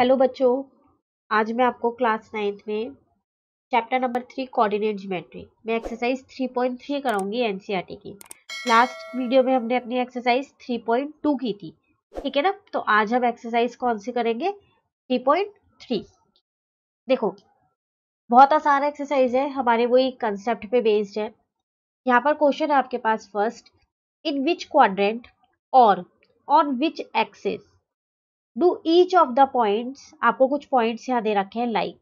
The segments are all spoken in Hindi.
हेलो बच्चों आज मैं आपको क्लास नाइन्थ में chapter number three coordinate geometry मैं एक्सरसाइज थ्री पॉइंट थ्री कराऊंगी एनसीईआरटी की लास्ट वीडियो में हमने अपनी एक्सरसाइज थ्री पॉइंट टू की थी ठीक है ना तो आज हम एक्सरसाइज कौन सी करेंगे थ्री पॉइंट थ्री देखो बहुत आसान एक्सरसाइज है हमारे वही कंसेप्ट पे बेस्ड है यहाँ पर क्वेश्चन है आपके पास फर्स्ट इन विच क्वाड्रेंट और on which axes do each of the points आपको कुछ पॉइंट्स यहाँ दे रखे हैं लाइक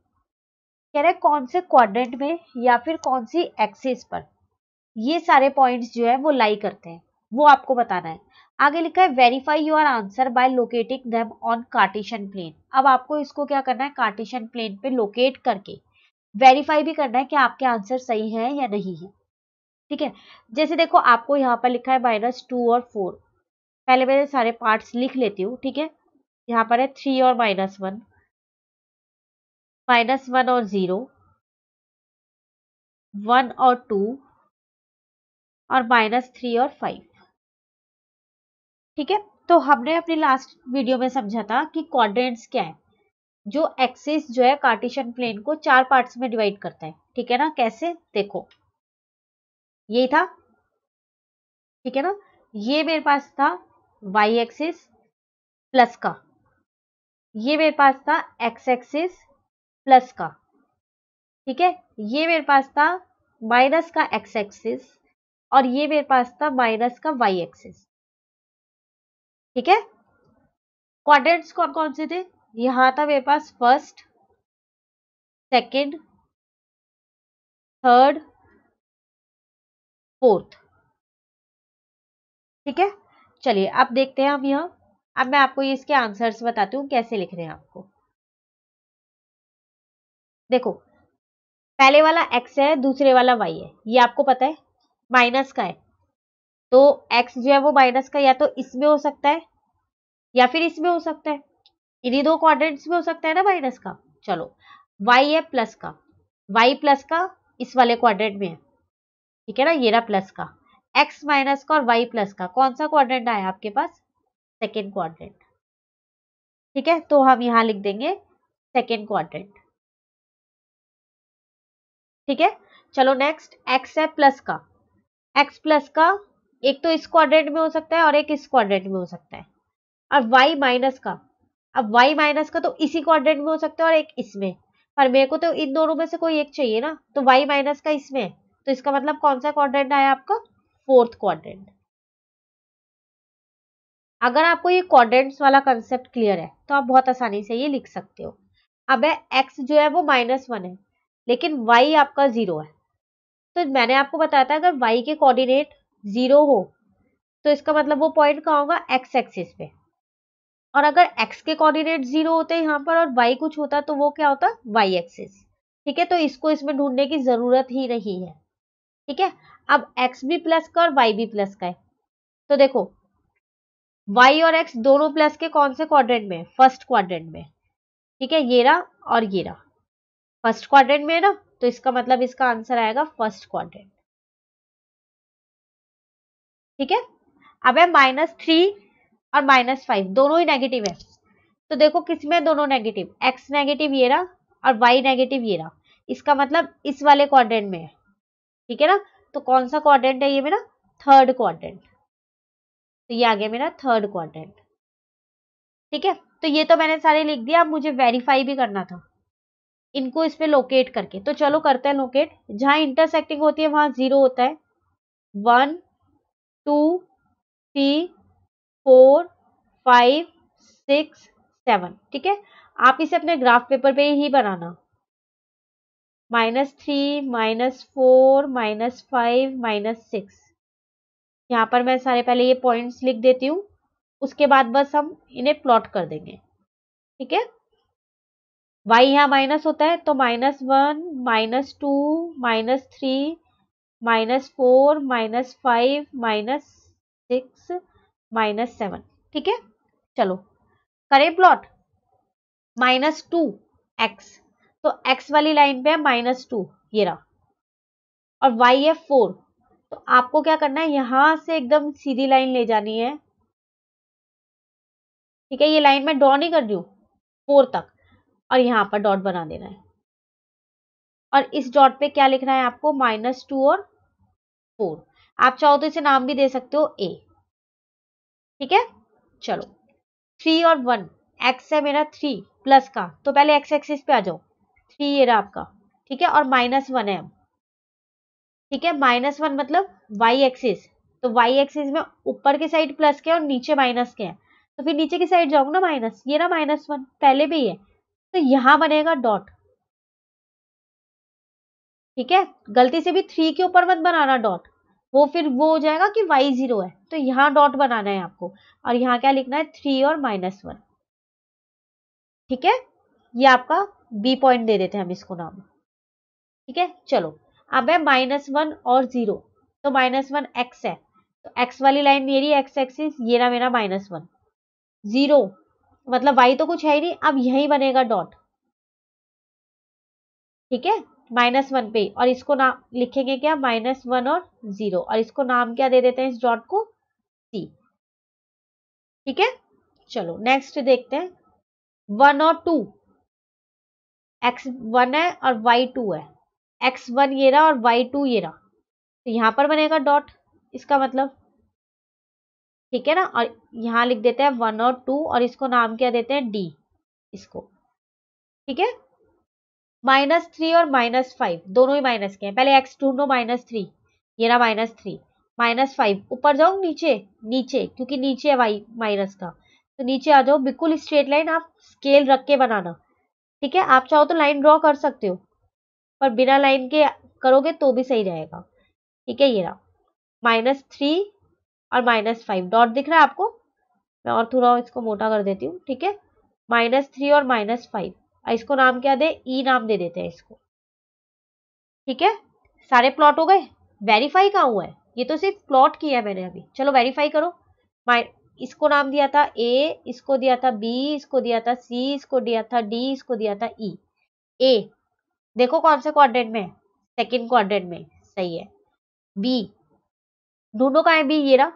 कह रहे कौन से क्वाड्रेंट में या फिर कौन सी एक्सेस पर ये सारे पॉइंट्स जो है वो लाई करते हैं वो आपको बताना है आगे लिखा है verify your answer by locating them on Cartesian plane अब आपको इसको क्या करना है कार्टिशन प्लेन पे लोकेट करके वेरीफाई भी करना है कि आपके आंसर सही है या नहीं है ठीक है जैसे देखो आपको यहाँ पर लिखा है माइनस टू और फोर पहले मैं सारे पार्ट्स लिख लेती हूँ ठीक है यहाँ पर है थ्री और माइनस वन माइनस वन और ज़ीरो वन और टू और माइनस थ्री और फाइव ठीक है तो हमने अपने लास्ट वीडियो में समझा था कि क्वाड्रेंट्स क्या है जो एक्सिस जो है कार्टिशन प्लेन को चार पार्ट्स में डिवाइड करता है ठीक है ना कैसे देखो यही था ठीक है ना ये मेरे पास था वाई एक्सिस प्लस का ये मेरे पास था एक्स एक्सिस प्लस का ठीक है ये मेरे पास था माइनस का एक्स एक्सिस और ये मेरे पास था माइनस का वाई एक्सिस ठीक है क्वाड्रेंट्स कौन कौन से थे यहां था मेरे पास फर्स्ट सेकंड थर्ड फोर्थ ठीक है चलिए अब देखते हैं हम यहां अब मैं आपको इसके आंसर्स बताती हूँ कैसे लिख रहे हैं आपको देखो पहले वाला एक्स है दूसरे वाला वाई है ये आपको पता है माइनस का है तो एक्स जो है वो माइनस का या तो इसमें हो सकता है या फिर इसमें हो सकता है इन्हीं दो क्वाड्रेंट्स में हो सकता है ना माइनस का चलो वाई है प्लस का वाई प्लस का इस वाले क्वाड्रेंट में है ठीक है ना ये रहा प्लस का एक्स माइनस का और वाई प्लस का कौन सा क्वाड्रेंट आया आपके पास सेकेंड क्वाड्रेंट ठीक है तो हम यहां लिख देंगे सेकेंड क्वाड्रेंट ठीक है चलो नेक्स्ट एक्स है प्लस का एक्स प्लस का एक तो इस क्वाड्रेंट में हो सकता है और एक इस क्वाड्रेंट में हो सकता है और वाई माइनस का अब वाई माइनस का तो इसी क्वाड्रेंट में हो सकता है और एक इसमें पर मेरे को तो इन दोनों में से कोई एक चाहिए ना तो वाई माइनस का इसमें तो इसका मतलब कौन सा क्वाड्रेंट आया आपका फोर्थ क्वाड्रेंट अगर आपको ये क्वाड्रेंट्स वाला कंसेप्ट क्लियर है तो आप बहुत आसानी से ये लिख सकते हो अब है एक्स जो है वो माइनस वन है लेकिन वाई आपका ज़ीरो है तो मैंने आपको बताया था अगर वाई के कोऑर्डिनेट ज़ीरो हो तो इसका मतलब वो पॉइंट कहाँ होगा एक्स एक्सिस पे और अगर एक्स के कोऑर्डिनेट ज़ीरो होते हैं यहाँ पर और वाई कुछ होता तो वो क्या होता वाई एक्सिस ठीक है तो इसको इसमें ढूंढने की ज़रूरत ही नहीं है ठीक है अब एक्स भी प्लस का और वाई भी प्लस का है तो देखो y और x दोनों प्लस के कौन से क्वाड्रेंट में फर्स्ट क्वाड्रेंट में ठीक है ये रहा और ये रहा फर्स्ट क्वाड्रेंट में है ना तो इसका मतलब इसका आंसर आएगा फर्स्ट क्वाड्रेंट ठीक है अब है माइनस थ्री और माइनस फाइव दोनों ही नेगेटिव है तो देखो किसमें दोनों नेगेटिव x नेगेटिव ये रहा और y नेगेटिव ये रहा इसका मतलब इस वाले क्वाड्रेंट में है ठीक है ना तो कौन सा क्वाड्रेंट है ये मेरा थर्ड क्वाड्रेंट तो ये आ गया मेरा थर्ड क्वाड्रेंट ठीक है तो ये तो मैंने सारे लिख दिया अब मुझे वेरीफाई भी करना था इनको इस पर लोकेट करके तो चलो करते हैं लोकेट जहां इंटरसेक्टिंग होती है वहां जीरो होता है one two three four five six seven ठीक है आप इसे अपने ग्राफ पेपर पे ही बनाना minus three minus four minus five minus six यहाँ पर मैं सारे पहले ये पॉइंट्स लिख देती हूँ उसके बाद बस हम इन्हें प्लॉट कर देंगे ठीक है वाई यहाँ माइनस होता है तो minus one minus two minus three minus four minus five minus six minus seven ठीक है चलो करें प्लॉट माइनस टू एक्स तो एक्स वाली लाइन पे है माइनस टू ये रहा और वाई है फोर तो आपको क्या करना है यहां से एकदम सीधी लाइन ले जानी है ठीक है ये लाइन में ड्रॉ नहीं कर रही फोर तक और यहां पर डॉट बना देना है और इस डॉट पे क्या लिखना है आपको माइनस टू और फोर आप चाहो तो इसे नाम भी दे सकते हो ए ठीक है चलो थ्री और वन एक्स है मेरा थ्री प्लस का तो पहले एक्स एक्सिस पे आ जाओ थ्री ये रहा आपका ठीक है और माइनस वन है ठीक है माइनस वन मतलब वाई एक्सिस तो वाई एक्सिस में ऊपर की साइड प्लस के और नीचे माइनस के है तो फिर नीचे की साइड जाऊंगा ना माइनस ये ना माइनस वन पहले भी है तो यहाँ बनेगा डॉट ठीक है गलती से भी थ्री के ऊपर मत बनाना डॉट वो फिर वो हो जाएगा कि वाई जीरो है तो यहाँ डॉट बनाना है आपको और यहाँ क्या लिखना है थ्री और माइनस वन ठीक है ये आपका बी पॉइंट दे देते हैं हम इसको नाम ठीक है चलो अब है माइनस वन और जीरो तो माइनस वन एक्स है तो एक्स वाली लाइन मेरी एक्स एक्सिस ये ना मेरा माइनस वन जीरो मतलब वाई तो कुछ है ही नहीं अब यही बनेगा डॉट ठीक है माइनस वन पे और इसको नाम लिखेंगे क्या माइनस वन और जीरो और इसको नाम क्या दे देते हैं इस डॉट को सी ठीक है चलो नेक्स्ट देखते हैं वन और टू एक्स वन है और वाई टू है एक्स वन ये रहा और वाई टू ये रहा तो यहाँ पर बनेगा डॉट इसका मतलब ठीक है ना और यहाँ लिख देते हैं वन और टू और इसको नाम क्या देते हैं डी इसको ठीक है माइनस थ्री और माइनस फाइव दोनों ही माइनस के हैं पहले X to no minus three ये रहा माइनस थ्री माइनस फाइव ऊपर जाओ नीचे नीचे क्योंकि नीचे है वाई माइनस का तो नीचे आ जाओ बिल्कुल स्ट्रेट लाइन आप स्केल रख के बनाना ठीक है आप चाहो तो लाइन ड्रॉ कर सकते हो पर बिना लाइन के करोगे तो भी सही रहेगा ठीक है ये रहा माइनस थ्री और माइनस फाइव डॉट दिख रहा है आपको मैं और थोड़ा इसको मोटा कर देती हूँ ठीक है माइनस थ्री और माइनस फाइव इसको नाम क्या दे ई नाम दे देते हैं इसको ठीक है सारे प्लॉट हो गए वेरीफाई कहाँ हुआ है ये तो सिर्फ प्लॉट किया है मैंने अभी चलो वेरीफाई करो इसको नाम दिया था ए इसको दिया था बी इसको दिया था सी इसको दिया था डी इसको दिया था ई e. ए देखो कौन से क्वाड्रेंट में सेकेंड क्वाड्रेंट में सही है बी दोनों का है बी ये रहा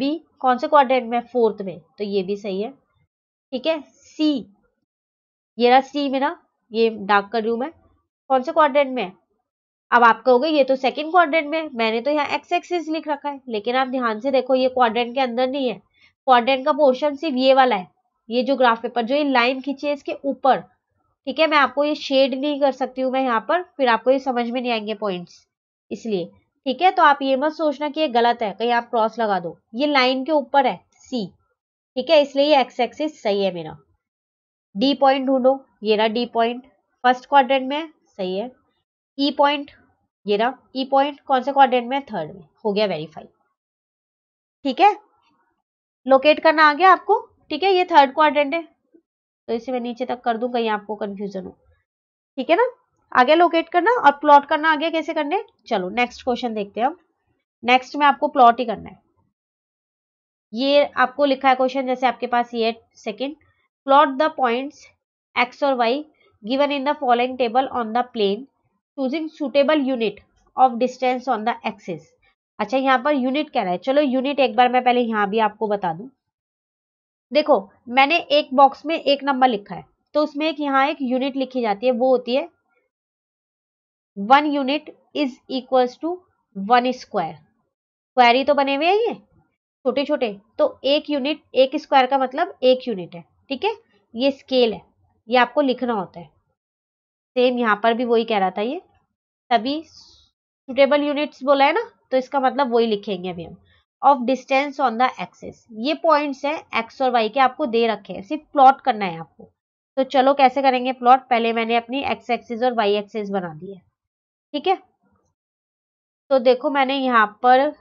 बी कौन से क्वाड्रेंट में फोर्थ में तो ये भी सही है ठीक है सी ये रहा सी मेरा ये डार्क कर रही हूं मैं कौन से क्वाड्रेंट में अब आप कहोगे ये तो सेकंड क्वाड्रेंट में मैंने तो यहाँ एक्स एक्सिस लिख रखा है लेकिन आप ध्यान से देखो ये क्वाड्रेंट के अंदर नहीं है क्वाड्रेंट का पोर्शन सिर्फ ये वाला है ये जो ग्राफ पेपर जो ये लाइन खींची है इसके ऊपर ठीक है मैं आपको ये शेड नहीं कर सकती हूँ मैं यहाँ पर फिर आपको ये समझ में नहीं आएंगे पॉइंट्स इसलिए ठीक है तो आप ये मत सोचना कि ये गलत है कहीं आप क्रॉस लगा दो ये लाइन के ऊपर है सी ठीक है इसलिए ये एक्स एक्सिस सही है मेरा डी पॉइंट ढूंढो ये रहा डी पॉइंट फर्स्ट क्वाड्रेंट में सही है ई e पॉइंट ये रहा ई e पॉइंट कौन से क्वाड्रेंट में थर्ड में हो गया वेरीफाई ठीक है लोकेट करना आ गया आपको ठीक है ये थर्ड क्वाड्रेंट है तो इसे मैं नीचे तक कर दू कहीं आपको कंफ्यूजन हो ठीक है ना आगे लोकेट करना और प्लॉट करना आगे कैसे करने चलो नेक्स्ट क्वेश्चन देखते हैं हम नेक्स्ट में आपको प्लॉट ही करना है ये आपको लिखा है क्वेश्चन जैसे आपके पास ये second plot the points X और Y given in the following table on the plane choosing suitable unit of distance on the axis अच्छा यहाँ पर यूनिट क्या है चलो यूनिट एक बार मैं पहले यहाँ भी आपको बता दूँ देखो मैंने एक बॉक्स में एक नंबर लिखा है तो उसमें एक यहाँ एक यूनिट लिखी जाती है वो होती है one unit is equal to one square query तो बने हुए हैं ये छोटे छोटे तो एक यूनिट एक स्क्वायर का मतलब एक यूनिट है ठीक है ये स्केल है ये आपको लिखना होता है सेम यहाँ पर भी वही कह रहा था ये तभी सुटेबल यूनिट्स बोला है ना तो इसका मतलब वही लिखेंगे अभी हम of distance on the axes ये पॉइंट्स हैं एक्स और वाई के आपको दे रखे हैं सिर्फ प्लॉट करना है आपको तो चलो कैसे करेंगे प्लॉट पहले मैंने अपनी एक्स एक्सिस और वाई एक्सिस बना दी है ठीक है तो देखो मैंने यहाँ पर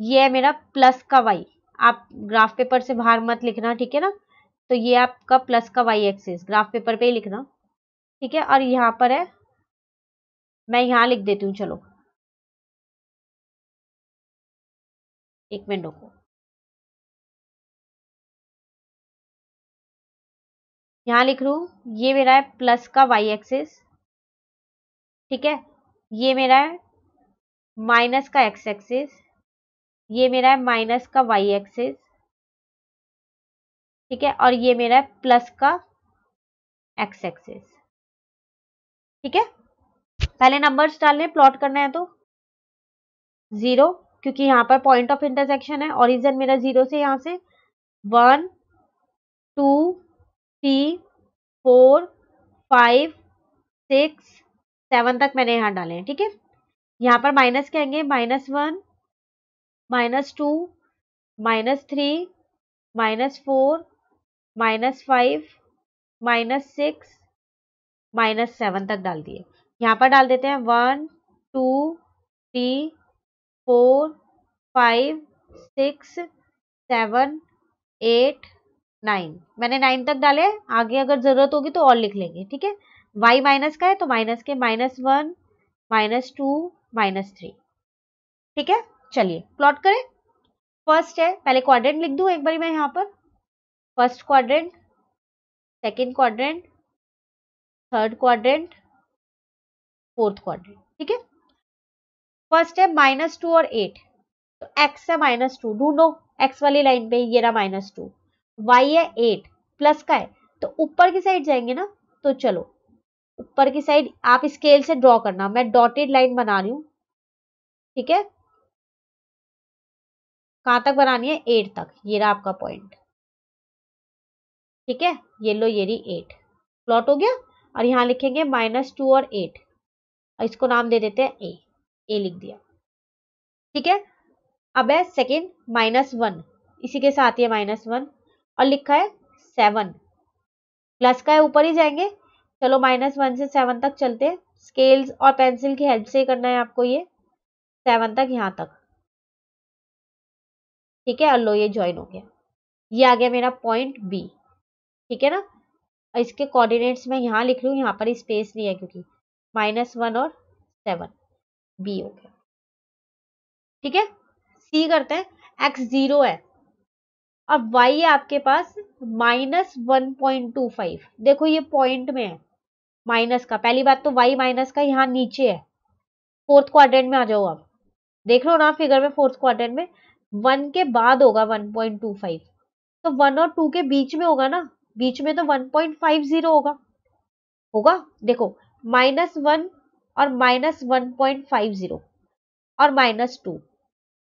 ये है मेरा प्लस का वाई आप ग्राफ पेपर से बाहर मत लिखना ठीक है ना तो ये आपका प्लस का वाई एक्सिस ग्राफ पेपर पे ही लिखना ठीक है और यहाँ पर है मैं यहाँ लिख देती हूँ चलो एक मिनट रुको यहां लिख रू ये मेरा है प्लस का वाई एक्सिस ठीक है ये मेरा है माइनस का एक्स एक्सिस ये मेरा है माइनस का वाई एक्सेस ठीक है और ये मेरा है प्लस का एक्स एक्सिस ठीक है पहले नंबर्स डालने प्लॉट करना है तो जीरो क्योंकि यहाँ पर पॉइंट ऑफ इंटरसेक्शन है ऑरिजन मेरा जीरो से यहाँ से one two three four five six seven तक मैंने यहाँ डाले हैं ठीक है यहाँ पर माइनस कहेंगे minus one minus two minus three minus four minus five minus six minus seven तक डाल दिए यहाँ पर डाल देते हैं one two three four five six seven eight nine मैंने नाइन तक डाले आगे अगर ज़रूरत होगी तो और लिख लेंगे ठीक है वाई माइनस का है तो माइनस के minus one minus two minus three ठीक है चलिए प्लॉट करें फर्स्ट है पहले क्वाड्रेंट लिख दूं एक बारी मैं यहाँ पर first quadrant second quadrant third quadrant fourth quadrant ठीक है फर्स्ट है माइनस टू और एट तो एक्स है माइनस टू ढूंढो एक्स वाली लाइन पे ये रहा माइनस टू वाई है एट प्लस का है तो ऊपर की साइड जाएंगे ना तो चलो ऊपर की साइड आप स्केल से ड्रॉ करना मैं डॉटेड लाइन बना रही हूं ठीक है कहां तक बनानी है एट तक ये रहा आपका पॉइंट ठीक है ये लो ये रही एट प्लॉट हो गया और यहां लिखेंगे माइनस टू और एट और इसको नाम दे देते हैं ए ए लिख दिया ठीक है अब है सेकेंड माइनस वन इसी के साथ ये माइनस वन और लिखा है सेवन प्लस का है ऊपर ही जाएंगे चलो माइनस वन से सेवन तक चलते हैं स्केल्स और पेंसिल की हेल्प से करना है आपको ये सेवन तक यहाँ तक ठीक है और लो ये ज्वाइन हो गया ये आ गया मेरा पॉइंट बी ठीक है ना इसके कोऑर्डिनेट्स मैं यहाँ लिख लूँ यहाँ पर स्पेस नहीं है क्योंकि माइनस वन और सेवन बी हो गया ठीक है सी करते हैं एक्स जीरो है और वाई है आपके पास minus one point two five देखो ये पॉइंट में है माइनस का पहली बात तो वाई माइनस का यहाँ नीचे है फोर्थ क्वाड्रेंट में आ जाओ आप देख लो ना फिगर में फोर्थ क्वाड्रेंट में वन के बाद होगा वन पॉइंट टू फाइव तो वन और टू के बीच में होगा ना बीच में तो वन पॉइंट फाइव जीरो होगा होगा देखो माइनस वन और minus one point five zero और माइनस टू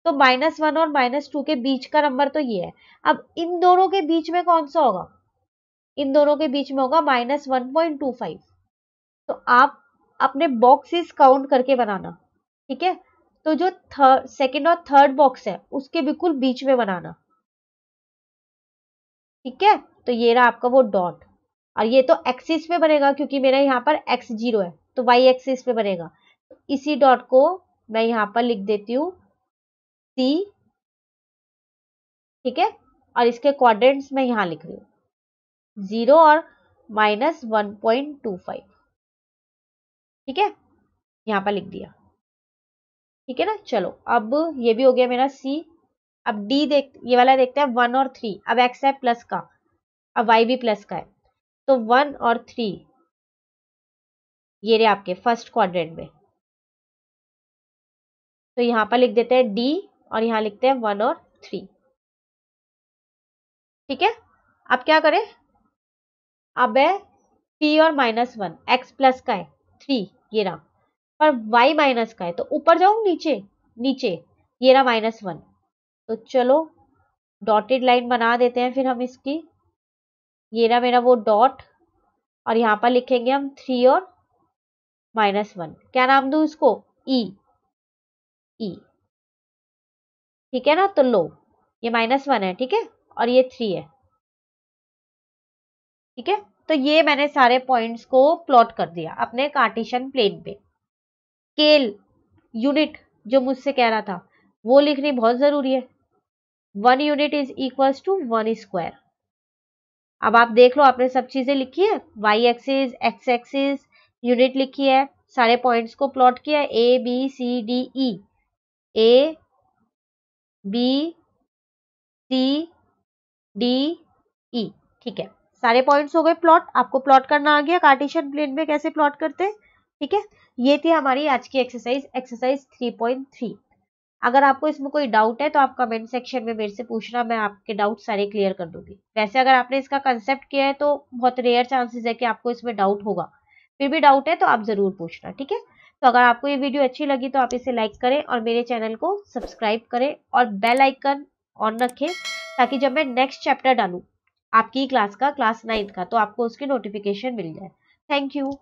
तो माइनस वन और माइनस टू के बीच का नंबर तो ये है अब इन दोनों के बीच में कौन सा होगा इन दोनों के बीच में होगा minus one point two five तो आप अपने बॉक्सेस काउंट करके बनाना ठीक है तो जो थर्ड सेकेंड और थर्ड बॉक्स है उसके बिल्कुल बीच में बनाना ठीक है तो ये रहा आपका वो डॉट और ये तो एक्सिस पे बनेगा क्योंकि मेरा यहाँ पर एक्स जीरो है तो वाई एक्सिस पे बनेगा इसी डॉट को मैं यहाँ पर लिख देती हूँ सी ठीक है और इसके क्वाड्रेंट्स मैं यहाँ लिख रही हूँ जीरो और minus one point two five ठीक है यहाँ पर लिख दिया ठीक है ना चलो अब ये भी हो गया मेरा सी अब डी देख ये वाला देखते हैं वन और थ्री अब एक्स है प्लस का अब वाई भी प्लस का है तो वन और थ्री ये रहे आपके फर्स्ट क्वाड्रेंट में तो यहां पर लिख देते हैं डी और यहां लिखते हैं वन और थ्री ठीक है अब क्या करें अब है पी और माइनस वन एक्स प्लस का है थ्री ये रहा पर वाई माइनस का है तो ऊपर जाऊं नीचे नीचे ये रहा माइनस वन तो चलो डॉटेड लाइन बना देते हैं फिर हम इसकी ये रहा मेरा वो डॉट और यहाँ पर लिखेंगे हम थ्री और माइनस वन क्या नाम दू इसको ई e. e. ठीक है ना तो लो ये माइनस वन है ठीक है और ये थ्री है ठीक है तो ये मैंने सारे पॉइंट्स को प्लॉट कर दिया अपने कार्टिशन प्लेन पे स्केल यूनिट जो मुझसे कह रहा था वो लिखनी बहुत जरूरी है one unit is equal to one square अब आप देख लो आपने सब चीजें लिखी है Y axis X axis unit लिखी है सारे पॉइंट्स को प्लॉट किया A B C D E A B C D E ठीक है सारे पॉइंट्स हो गए प्लॉट आपको प्लॉट करना आ गया कार्टेशियन प्लेन में कैसे प्लॉट करते हैं ठीक है ये थी हमारी आज की एक्सरसाइज एक्सरसाइज 3.3 अगर आपको इसमें कोई डाउट है तो आप कमेंट सेक्शन में मेरे से पूछना मैं आपके डाउट सारे क्लियर कर दूंगी वैसे अगर आपने इसका कंसेप्ट किया है तो बहुत रेयर चांसेस है कि आपको इसमें डाउट होगा फिर भी डाउट है तो आप ज़रूर पूछना ठीक है तो अगर आपको ये वीडियो अच्छी लगी तो आप इसे लाइक करें और मेरे चैनल को सब्सक्राइब करें और बेल आइकन ऑन रखें ताकि जब मैं नेक्स्ट चैप्टर डालूं आपकी क्लास का क्लास नाइन्थ का तो आपको उसकी नोटिफिकेशन मिल जाए थैंक यू